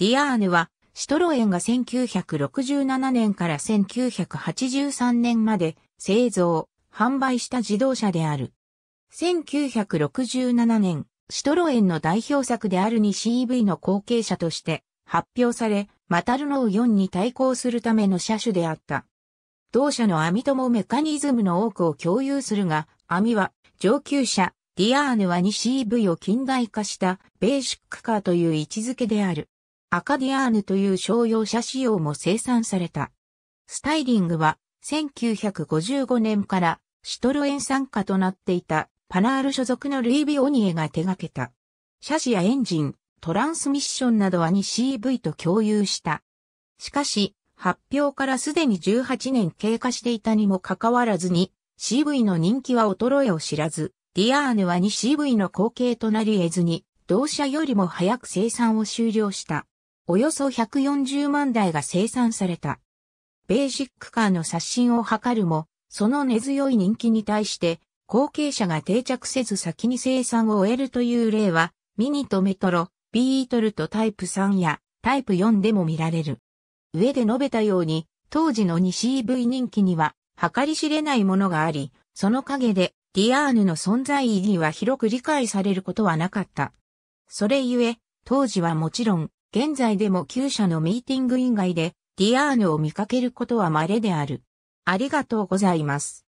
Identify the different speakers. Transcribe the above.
Speaker 1: ディアーヌは、シトロエンが1967
Speaker 2: 年から1983年まで製造、販売した自動車である。1967年、シトロエンの代表作である 2CV の後継者として発表され、マタルノー4に対抗するための車種であった。同社の網ともメカニズムの多くを共有するが、網は上級車、ディアーヌは 2CV を近代化したベーシックカーという位置づけである。アカディアーヌという商用車仕様も生産された。スタイリングは1955年からシトロエン参加となっていたパナール所属のルイ・ビオニエが手掛けた。車種やエンジン、トランスミッションなどは 2CV と共有した。しかし、発表からすでに18年経過していたにもかかわらずに、CV の人気は衰えを知らず、ディアーヌは 2CV の後継となり得ずに、同社よりも早く生産を終了した。およそ140万台が生産された。ベーシックカーの刷新を図るも、その根強い人気に対して、後継者が定着せず先に生産を終えるという例は、ミニとメトロ、ビートルとタイプ3やタイプ4でも見られる。上で述べたように、当時の 2CV 人気には、計り知れないものがあり、その陰で、ディアーヌの存在意義は広く理解されることはなかった。それゆえ、当時はもちろん、現在でも旧社のミーティング以外でディアーヌを見か
Speaker 1: けることは稀である。ありがとうございます。